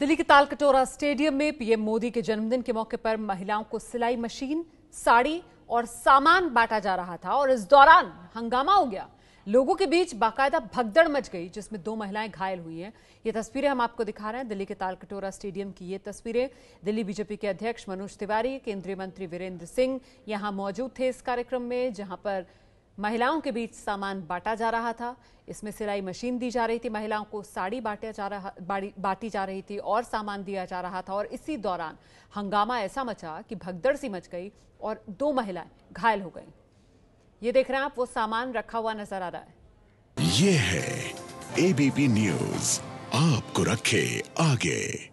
दिल्ली के तालकटोरा स्टेडियम में पीएम मोदी के जन्मदिन के मौके पर महिलाओं को सिलाई मशीन साड़ी और सामान बांटा जा रहा था और इस दौरान हंगामा हो गया लोगों के बीच बाकायदा भगदड़ मच गई जिसमें दो महिलाएं घायल हुई हैं ये तस्वीरें हम आपको दिखा रहे हैं दिल्ली के तालकटोरा स्टेडियम की ये तस्वीरें दिल्ली बीजेपी के अध्यक्ष मनोज तिवारी केंद्रीय मंत्री वीरेंद्र सिंह यहां मौजूद थे इस कार्यक्रम में जहां पर महिलाओं के बीच सामान बांटा जा रहा था इसमें सिलाई मशीन दी जा रही थी महिलाओं को साड़ी बांटा जा रहा बांटी जा रही थी और सामान दिया जा रहा था और इसी दौरान हंगामा ऐसा मचा कि भगदड़ सी मच गई और दो महिलाएं घायल हो गईं। ये देख रहे हैं आप वो सामान रखा हुआ नजर आ रहा है ये है एबीपी न्यूज आपको रखे आगे